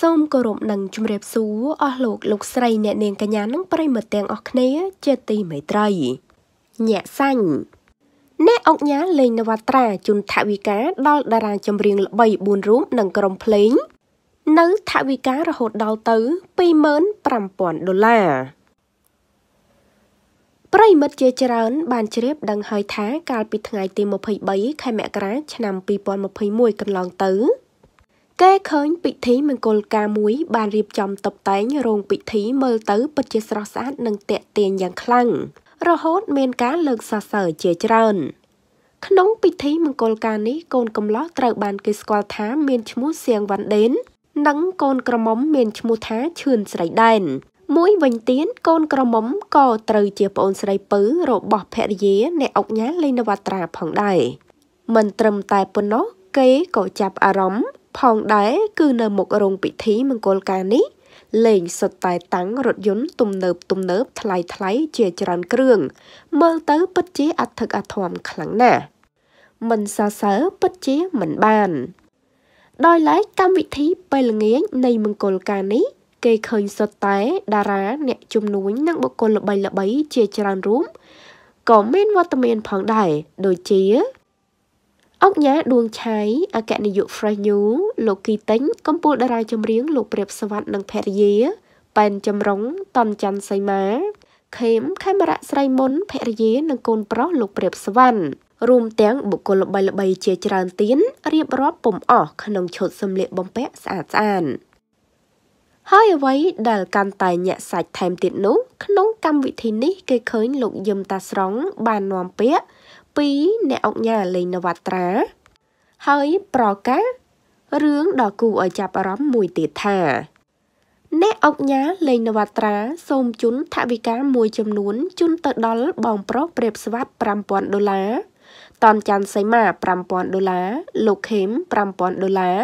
សូមគោរពនិងជម្រាបសួរអស់លោក លោកស្រីអ្នកនាងកញ្ញានិងប្រិមត្តទាំងអស់គ្នាជាទីមេត្រីញាក់សាញ់អ្នកអង្គញាលេងនវត្រាជុនថវិកាដល់តារាចម្រៀង ល្បី4រូបនិងក្រុមភ្លេង នៅថវិការហូតដល់ទៅ25000ដុល្លារប្រិមិត្តជាច្រើន បានជ្រាបដឹងហើយថាកាលពីថ្ងៃទី23ខែមករាឆ្នាំ2021កន្លងទៅគេឃើញពិធីមង្គលការមួយបានរៀបចំតុបតែងរោងពិធីមើលទៅពិតជាស្រស់ស្អាត និងទាក់ទាញយ៉ាងខ្លាំងរហូត មានការលើកសរសើរជាច្រើន ក្នុងពិធីមង្គលការនេះកូនកំលោះត្រូវបានគេស្គាល់ថាមានឈ្មោះសៀងវ៉ាន់ដេន និងកូនក្រមុំមានឈ្មោះថាឈឿនស្រីដែនមួយវិញទៀតកូនក្រមុំក៏ត្រូវជាប្អូនស្រីពៅរបស់ភរិយាអ្នកអុកញ៉ាលេងនវត្រាផងដែរមិនត្រឹមតែប៉ុណ្ណោះគេក៏ចាប់អារម្មណ៍ផងដែរគឺនៅមុខរោងពិធីមង្គលការនេះលែងសុទ្ធតែតាំងរថយន្តទំនើបទំនើបថ្លៃថ្លៃជាច្រើនគ្រឿង មើលទៅ ពិតជាអធិកអធមខ្លាំងណាស់មិនសរសើរពិតជាមិនបាន ដោយឡែកកម្មវិធីពេលល្ងាចនៃមង្គលការនេះ គេឃើញសុទ្ធតែតារាអ្នកជំនួញនិងបុគ្គលល្បីៗជាច្រើនរូបក៏មានវត្តមានផងដែរដូចជាអង្គញាដួងឆៃអគ្គនាយក Fresh New លោកគីតិញកំពូលតារាចម្រៀង លោកព្រាបសវត្តនិងភរិយាប៉ែនចម្រុងតំច័ន្ទសីមា ខេមខេមរៈស្រីមុនភរិយានិងកូនប្រុសលោកព្រាបសវណ្ណរួមទាំងបុគ្គលល្បីល្បីជាច្រើនទៀតរៀបរាប់ពុំអស់ក្នុងឈុតសម្លៀកបំពាក់ស្អាតស្អាតហើយអ្វីដែលកាន់តែញាក់សាច់ថែមទៀតនោះ ក្នុងកម្មវិធីនេះគេឃើញលោកយឹមតាស្រង បាននាំពាក្យ2អ្នកអង្គការលេងនវត្រា ហើយប្រកាសរឿងដ៏គួរឲ្យចាប់អារម្មណ៍មួយទៀតថា អ្នកអង្គការលេងនវត្រា សូមជូនថវិកាមួយចំនួនជូនទៅដល់បងប្រុសព្រាបស្វាត់5000ដុល្លារតនច័ន្ទសីមា5000ដុល្លារលោកខេម5000ដុល្លារ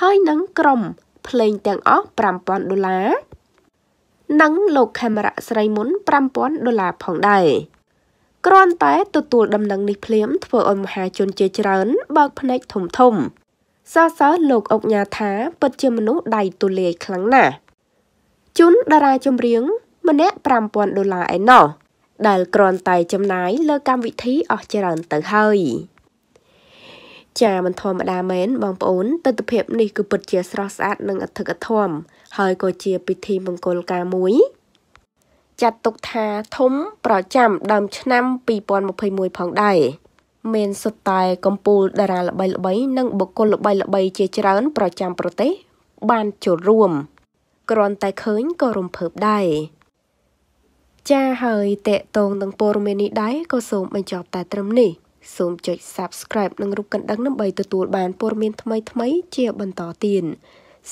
ហើយនឹងក្រុមភ្លេងទាំងអស់5000ដុល្លារនិងលោកខេមរៈស្រីមុន5000ដុល្លារផងដែរគ្រាន់តែទទួលដំណឹងនេះភ្លាមធ្វើឲ្យមហាជនជាច្រើនបើកភ្នែកធំធំសរសើរលោកអុកញ៉ាថាពិតជាមនុស្សដៃទូលាយខ្លាំងណាស់ជួនតារាចម្រៀង ម្នាក់5000ដុល្លារឯណោះដែលគ្រាន់តែចំណាយលើកម្មវិធីអស់ច្រើនទៅហើយចាមិនធម្មតាមែនបងប្អូនទស្សនវិជ្ជានេះគឺពិតជាស្រស់ស្អាត និងអធិកអធម ហើយក៏ជាពិធីមង្គលការមួយចាត់ទុកថាធំប្រចាំ ដើមឆ្នាំ2021ផងដែរមានសុទ្ធតែកំពូលតារាល្បីៗនិងបុគ្គលល្បីៗជាច្រើនប្រចាំប្រទេស បានចូលរួមគ្រាន់តែឃើញក៏រំភើបដែរចាហើយតេតងនឹងព័ត៌មាននេះដែរក៏សូមបញ្ចប់តែត្រឹមនេះ សូមចុច Subscribe និងរូបកណ្ដឹងដើម្បីទទួលបានព័ត៌មានថ្មីៗជាបន្តទៀត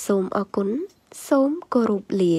សូមអរគុណសូមគោរពលា